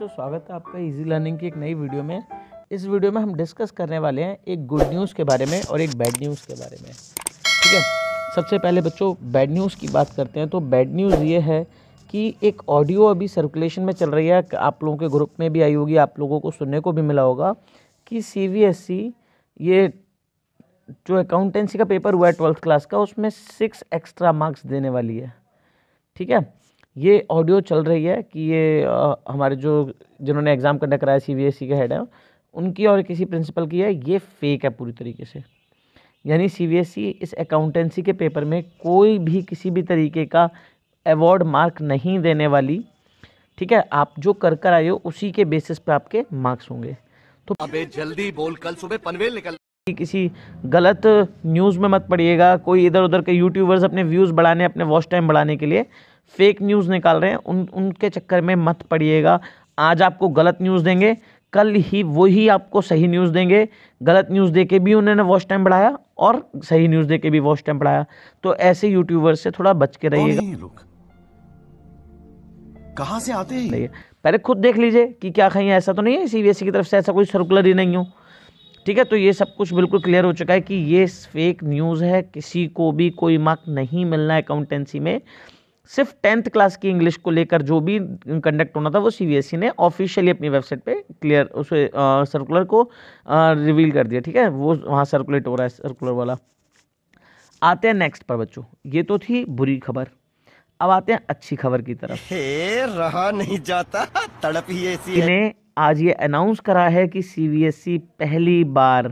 बच्चों तो स्वागत है आपका इजी लर्निंग की एक नई वीडियो में इस वीडियो में हम डिस्कस करने वाले हैं एक गुड न्यूज़ के बारे में और एक बैड न्यूज़ के बारे में ठीक है सबसे पहले बच्चों बैड न्यूज़ की बात करते हैं तो बैड न्यूज़ ये है कि एक ऑडियो अभी सर्कुलेशन में चल रही है आप लोगों के ग्रुप में भी आई होगी आप लोगों को सुनने को भी मिला होगा कि सी ये जो अकाउंटेंसी का पेपर हुआ है ट्वेल्थ क्लास का उसमें सिक्स एक्स्ट्रा मार्क्स देने वाली है ठीक है ये ऑडियो चल रही है कि ये आ, हमारे जो जिन्होंने एग्ज़ाम कंडक्ट कराया सी बी एस ई के हेड है उनकी और किसी प्रिंसिपल की है ये फेक है पूरी तरीके से यानी सी बी एस ई इस अकाउंटेंसी के पेपर में कोई भी किसी भी तरीके का अवॉर्ड मार्क नहीं देने वाली ठीक है आप जो कर कर आए हो उसी के बेसिस पे आपके मार्क्स होंगे तो अबे जल्दी बोल कल सुबह पनवेल निकल किसी गलत न्यूज़ में मत पड़िएगा कोई इधर उधर के यूट्यूबर्स अपने व्यूज़ बढ़ाने अपने वॉच टाइम बढ़ाने के लिए फेक न्यूज़ निकाल रहे हैं उन उनके चक्कर में मत पड़िएगा आज आपको गलत न्यूज़ देंगे कल ही वही आपको सही न्यूज़ देंगे गलत न्यूज़ दे भी उन्होंने वॉच टाइम बढ़ाया और सही न्यूज़ दे भी वॉच टाइम बढ़ाया तो ऐसे यूट्यूबर्स से थोड़ा बच के रहिएगा कहाँ से आते हैं पहले खुद देख लीजिए कि क्या कहीं ऐसा तो नहीं है सी की तरफ से ऐसा कोई सर्कुलर ही नहीं हो ठीक है तो ये सब कुछ बिल्कुल क्लियर हो चुका है कि ये फेक न्यूज़ है किसी को भी कोई मार्क नहीं मिलना अकाउंटेंसी में सिर्फ टेंथ क्लास की इंग्लिश को लेकर जो भी कंडक्ट होना था वो सीबीएसई e ने ऑफिशियली अपनी वेबसाइट पे क्लियर उस सर्कुलर को रिवील कर दिया ठीक है वो वहाँ सर्कुलेट हो रहा है सर्कुलर वाला आते हैं नेक्स्ट पर बच्चों ये तो थी बुरी खबर अब आते हैं अच्छी खबर की तरफ रहा नहीं जाता तड़प ही ऐसी आज ये अनाउंस करा है कि सीबीएसई e पहली बार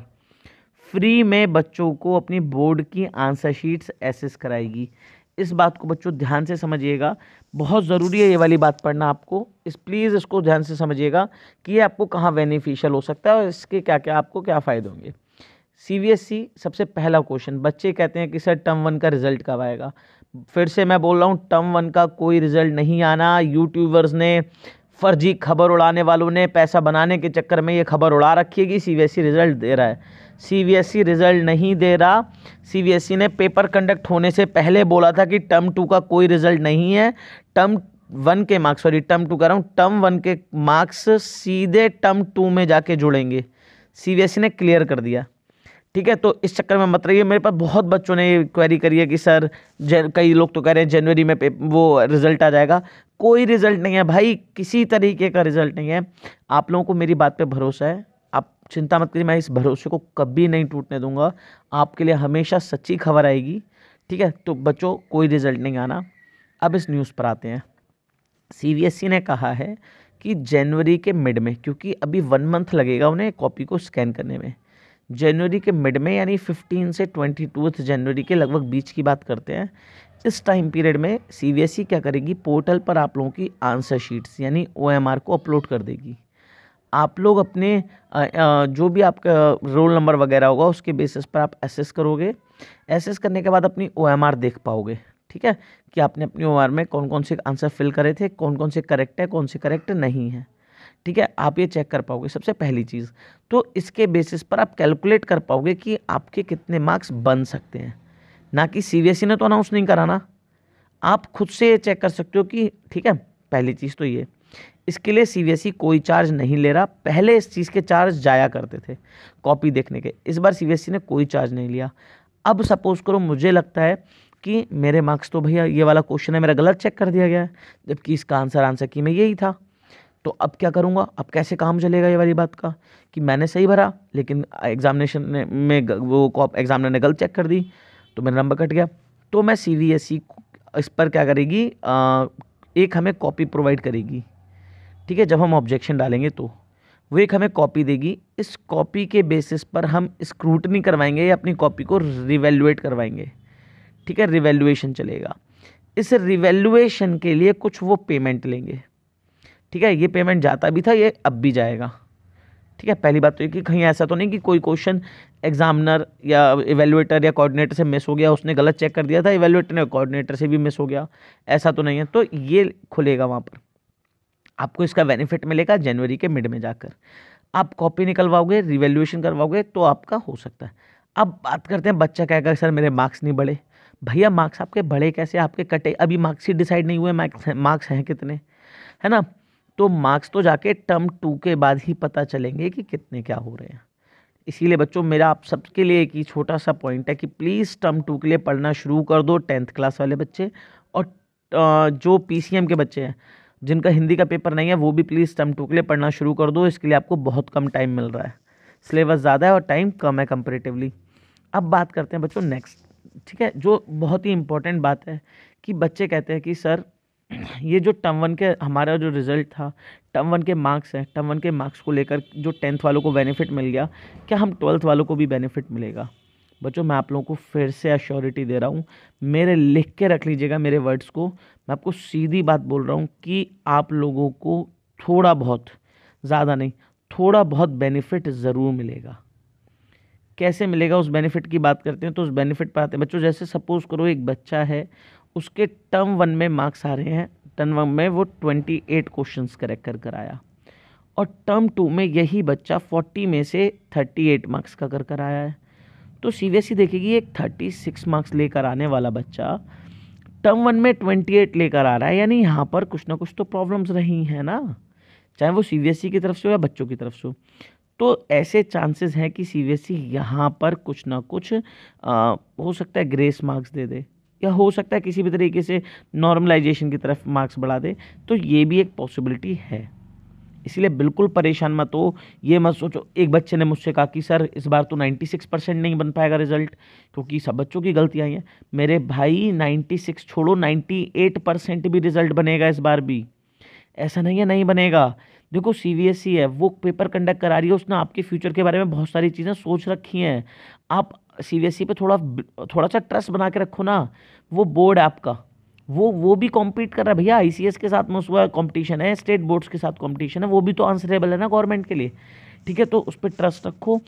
फ्री में बच्चों को अपनी बोर्ड की आंसर शीट्स एसेस कराएगी इस बात को बच्चों ध्यान से समझिएगा बहुत ज़रूरी है ये वाली बात पढ़ना आपको इस प्लीज़ इसको ध्यान से समझिएगा कि ये आपको कहाँ बेनिफिशियल हो सकता है और इसके क्या क्या आपको क्या फ़ायदे होंगे सी e सबसे पहला क्वेश्चन बच्चे कहते हैं कि सर टर्म वन का रिजल्ट कब आएगा फिर से मैं बोल रहा हूँ टर्म वन का कोई रिजल्ट नहीं आना यूट्यूबर्स ने फर्जी खबर उड़ाने वालों ने पैसा बनाने के चक्कर में ये खबर उड़ा रखी है कि ई रिज़ल्ट e दे रहा है ई रिज़ल्ट e नहीं दे रहा ई e ने पेपर कंडक्ट होने से पहले बोला था कि टर्म टू का कोई रिज़ल्ट नहीं है टर्म वन के मार्क्स सॉरी टर्म टू कर रहा हूँ टर्म वन के मार्क्स सीधे टर्म टू में जाके जुड़ेंगे ई ने क्लियर कर दिया ठीक है तो इस चक्कर में मत रहिए मेरे पास बहुत बच्चों ने ये क्वेरी करी है कि सर कई लोग तो कह रहे हैं जनवरी में वो रिज़ल्ट आ जाएगा कोई रिजल्ट नहीं है भाई किसी तरीके का रिजल्ट नहीं है आप लोगों को मेरी बात पे भरोसा है आप चिंता मत करिए मैं इस भरोसे को कभी नहीं टूटने दूंगा आपके लिए हमेशा सच्ची खबर आएगी ठीक है तो बच्चों कोई रिजल्ट नहीं आना अब इस न्यूज़ पर आते हैं सी e ने कहा है कि जनवरी के मिड में क्योंकि अभी वन मंथ लगेगा उन्हें कॉपी को स्कैन करने में जनवरी के मिड में यानी फिफ्टीन से ट्वेंटी टूथ जनवरी के लगभग बीच की बात करते हैं इस टाइम पीरियड में सी e क्या करेगी पोर्टल पर आप लोगों की आंसर शीट्स यानी ओ को अपलोड कर देगी आप लोग अपने जो भी आपका रोल नंबर वगैरह होगा उसके बेसिस पर आप एसेस करोगे एसेस करने के बाद अपनी ओ देख पाओगे ठीक है कि आपने अपनी ओ में कौन कौन से आंसर फिल करे थे कौन कौन से करेक्ट है कौन से करेक्ट नहीं है ठीक है आप ये चेक कर पाओगे सबसे पहली चीज़ तो इसके बेसिस पर आप कैलकुलेट कर पाओगे कि आपके कितने मार्क्स बन सकते हैं ना कि सी e ने तो अनाउंस नहीं करा ना आप खुद से चेक कर सकते हो कि ठीक है पहली चीज़ तो ये इसके लिए सी e कोई चार्ज नहीं ले रहा पहले इस चीज़ के चार्ज जाया करते थे कॉपी देखने के इस बार सी e ने कोई चार्ज नहीं लिया अब सपोज़ करो मुझे लगता है कि मेरे मार्क्स तो भैया ये वाला क्वेश्चन है मेरा गलत चेक कर दिया गया है जबकि इसका आंसर आंसर की में यही था तो अब क्या करूँगा अब कैसे काम चलेगा ये वाली बात का कि मैंने सही भरा लेकिन एग्जामिनेशन ने में वो एग्जामिनर ने गलत चेक कर दी तो मेरा नंबर कट गया तो मैं सी बी एस ई इस पर क्या करेगी आ, एक हमें कॉपी प्रोवाइड करेगी ठीक है जब हम ऑब्जेक्शन डालेंगे तो वो एक हमें कॉपी देगी इस कॉपी के बेसिस पर हम स्क्रूटनी करवाएंगे या अपनी कॉपी को रिवेलुएट करवाएंगे ठीक है रिवेलुएशन चलेगा इस रिवेलुएशन के लिए कुछ वो पेमेंट लेंगे ठीक है ये पेमेंट जाता भी था ये अब भी जाएगा ठीक है पहली बात तो ये कि कहीं ऐसा तो नहीं कि कोई क्वेश्चन एग्जामिनर या इवेलुएटर या कोऑर्डिनेटर से मिस हो गया उसने गलत चेक कर दिया था इवेलुएटर ने कोऑर्डिनेटर से भी मिस हो गया ऐसा तो नहीं है तो ये खुलेगा वहाँ पर आपको इसका बेनिफिट मिलेगा जनवरी के मिड में जाकर आप कॉपी निकलवाओगे रिवेल्यूशन करवाओगे तो आपका हो सकता है अब बात करते हैं बच्चा कहेगा सर मेरे मार्क्स नहीं बढ़े भैया मार्क्स आपके बढ़े कैसे आपके कटे अभी मार्क्स ही डिसाइड नहीं हुए मार्क्स मार्क्स हैं कितने है ना तो मार्क्स तो जाके टर्म टू के बाद ही पता चलेंगे कि कितने क्या हो रहे हैं इसीलिए बच्चों मेरा आप सबके लिए एक ही छोटा सा पॉइंट है कि प्लीज़ टर्म टू के लिए पढ़ना शुरू कर दो टेंथ क्लास वाले बच्चे और जो पी के बच्चे हैं जिनका हिंदी का पेपर नहीं है वो भी प्लीज़ टर्म टू के लिए पढ़ना शुरू कर दो इसके लिए आपको बहुत कम टाइम मिल रहा है सिलेबस ज़्यादा है और टाइम कम है कंपेरेटिवली अब बात करते हैं बच्चों नेक्स्ट ठीक है जो बहुत ही इम्पोर्टेंट बात है कि बच्चे कहते हैं कि सर ये जो टर्म वन के हमारा जो रिज़ल्ट था टर्म वन के मार्क्स हैं टर्म वन के मार्क्स को लेकर जो टेंथ वालों को बेनिफिट मिल गया क्या हम ट्वेल्थ वालों को भी बेनिफिट मिलेगा बच्चों मैं आप लोगों को फिर से अश्योरिटी दे रहा हूँ मेरे लिख के रख लीजिएगा मेरे वर्ड्स को मैं आपको सीधी बात बोल रहा हूँ कि आप लोगों को थोड़ा बहुत ज़्यादा नहीं थोड़ा बहुत बेनिफिट ज़रूर मिलेगा कैसे मिलेगा उस बेनिफिट की बात करते हैं तो उस बेनिफिट पर आते हैं बच्चों जैसे सपोज़ करो एक बच्चा है उसके टर्म वन में मार्क्स आ रहे हैं टर्म वन में वो ट्वेंटी एट क्वेश्चन करेक्ट कर कर आया और टर्म टू में यही बच्चा फोर्टी में से थर्टी एट मार्क्स का कर कर आया है तो सी बी एस ई देखेगी एक थर्टी सिक्स मार्क्स लेकर आने वाला बच्चा टर्म वन में ट्वेंटी एट लेकर आ रहा है यानी यहाँ पर कुछ ना कुछ तो प्रॉब्लम्स रही हैं ना चाहे वो सी बी एस ई की तरफ से हो या बच्चों की तरफ से हो तो ऐसे चांसेस हैं कि सी बी एस ई यहाँ पर कुछ ना कुछ आ, हो सकता है ग्रेस मार्क्स दे दे या हो सकता है किसी भी तरीके से नॉर्मलाइजेशन की तरफ मार्क्स बढ़ा दे तो ये भी एक पॉसिबिलिटी है इसलिए बिल्कुल परेशान मत हो ये मत सोचो एक बच्चे ने मुझसे कहा कि सर इस बार तो 96 परसेंट नहीं बन पाएगा रिजल्ट क्योंकि सब बच्चों की गलतियाँ हैं मेरे भाई 96 छोड़ो 98 परसेंट भी रिजल्ट बनेगा इस बार भी ऐसा नहीं है नहीं बनेगा देखो सी बी एस है वो पेपर कंडक्ट करा रही है उसने आपके फ्यूचर के बारे में बहुत सारी चीज़ें सोच रखी हैं आप सी बी एस पर थोड़ा थोड़ा सा ट्रस्ट बना के रखो ना वो बोर्ड है आपका वो वो भी कॉम्पीट कर रहा है भैया आई सी एस के साथ में उसका कॉम्पिटिशन है स्टेट बोर्ड्स के साथ कॉम्पिटिशन है वो भी तो आंसरेबल है ना गवर्नमेंट के लिए ठीक है तो उस पर ट्रस्ट रखो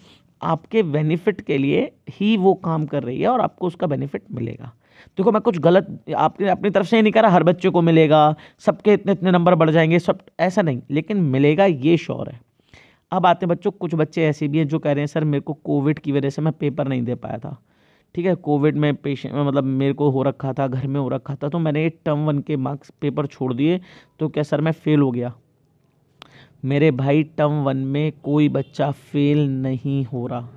आपके बेनिफिट के लिए ही वो काम कर रही है और आपको उसका बेनिफिट मिलेगा देखो मैं कुछ गलत आपने अपनी तरफ से ही नहीं रहा हर बच्चे को मिलेगा सबके इतने इतने नंबर बढ़ जाएंगे सब ऐसा नहीं लेकिन मिलेगा ये श्योर है अब आते हैं बच्चों कुछ बच्चे ऐसे भी हैं जो कह रहे हैं सर मेरे को कोविड की वजह से मैं पेपर नहीं दे पाया था ठीक है कोविड में पेशेंट मतलब मेरे को हो रखा था घर में हो रखा था तो मैंने ये टर्म वन के मार्क्स पेपर छोड़ दिए तो क्या सर मैं फ़ेल हो गया मेरे भाई टर्म वन में कोई बच्चा फेल नहीं हो रहा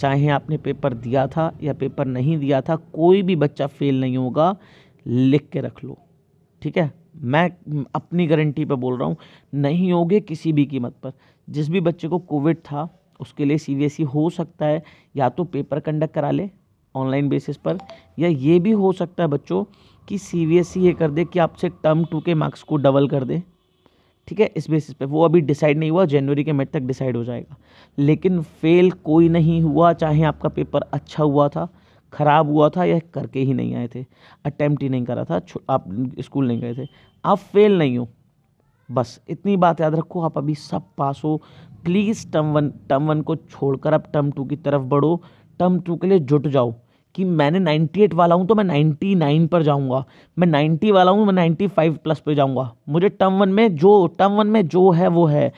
चाहे आपने पेपर दिया था या पेपर नहीं दिया था कोई भी बच्चा फेल नहीं होगा लिख के रख लो ठीक है मैं अपनी गारंटी पर बोल रहा हूँ नहीं होंगे किसी भी कीमत पर जिस भी बच्चे को कोविड था उसके लिए सी e हो सकता है या तो पेपर कंडक्ट करा ले ऑनलाइन बेसिस पर या ये भी हो सकता है बच्चों कि सी e ये कर दे कि आपसे टर्म टू के मार्क्स को डबल कर दे ठीक है इस बेसिस पे वो अभी डिसाइड नहीं हुआ जनवरी के मिड तक डिसाइड हो जाएगा लेकिन फेल कोई नहीं हुआ चाहे आपका पेपर अच्छा हुआ था ख़राब हुआ था यह करके ही नहीं आए थे अटैम्प्ट ही नहीं करा था आप स्कूल नहीं गए थे आप फेल नहीं हो बस इतनी बात याद रखो आप अभी सब पास हो please term one term one को छोड़कर आप टर्म टू की तरफ बढ़ो टर्म टू के लिए जुट जाओ कि मैंने 98 वाला हूँ तो मैं 99 पर जाऊँगा मैं 90 वाला हूँ मैं 95 प्लस पर जाऊँगा मुझे टर्म वन में जो टर्म वन में जो है वो है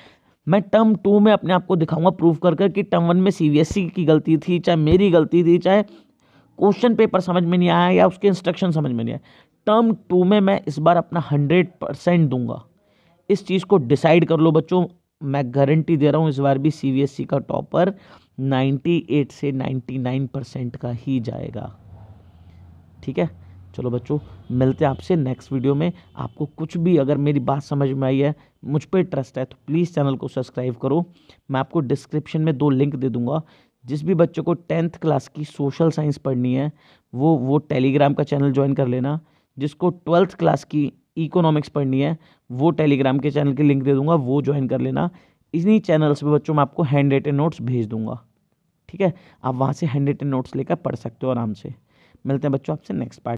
मैं टर्म टू में अपने आप को दिखाऊंगा प्रूव कर कर कि टर्म वन में सी e की गलती थी चाहे मेरी गलती थी चाहे क्वेश्चन पेपर समझ में नहीं आया या उसके इंस्ट्रक्शन समझ में नहीं आया टर्म टू में मैं इस बार अपना हंड्रेड परसेंट दूंगा इस चीज़ को डिसाइड कर लो बच्चों मैं गारंटी दे रहा हूँ इस बार भी सी का टॉपर 98 से 99 परसेंट का ही जाएगा ठीक है चलो बच्चों मिलते हैं आपसे नेक्स्ट वीडियो में आपको कुछ भी अगर मेरी बात समझ में आई है मुझ पर ट्रस्ट है तो प्लीज़ चैनल को सब्सक्राइब करो मैं आपको डिस्क्रिप्शन में दो लिंक दे दूंगा जिस भी बच्चों को टेंथ क्लास की सोशल साइंस पढ़नी है वो वो टेलीग्राम का चैनल ज्वाइन कर लेना जिसको ट्वेल्थ क्लास की इकोनॉमिक्स पढ़नी है वो टेलीग्राम के चैनल की लिंक दे दूंगा वो ज्वाइन कर लेना इन्हीं चैनल्स पर बच्चों मैं आपको हैंड रेटेड नोट्स भेज दूंगा ठीक है आप वहाँ से हैंड रेटेड नोट्स लेकर पढ़ सकते हो आराम से मिलते हैं बच्चों आपसे नेक्स्ट पार्ट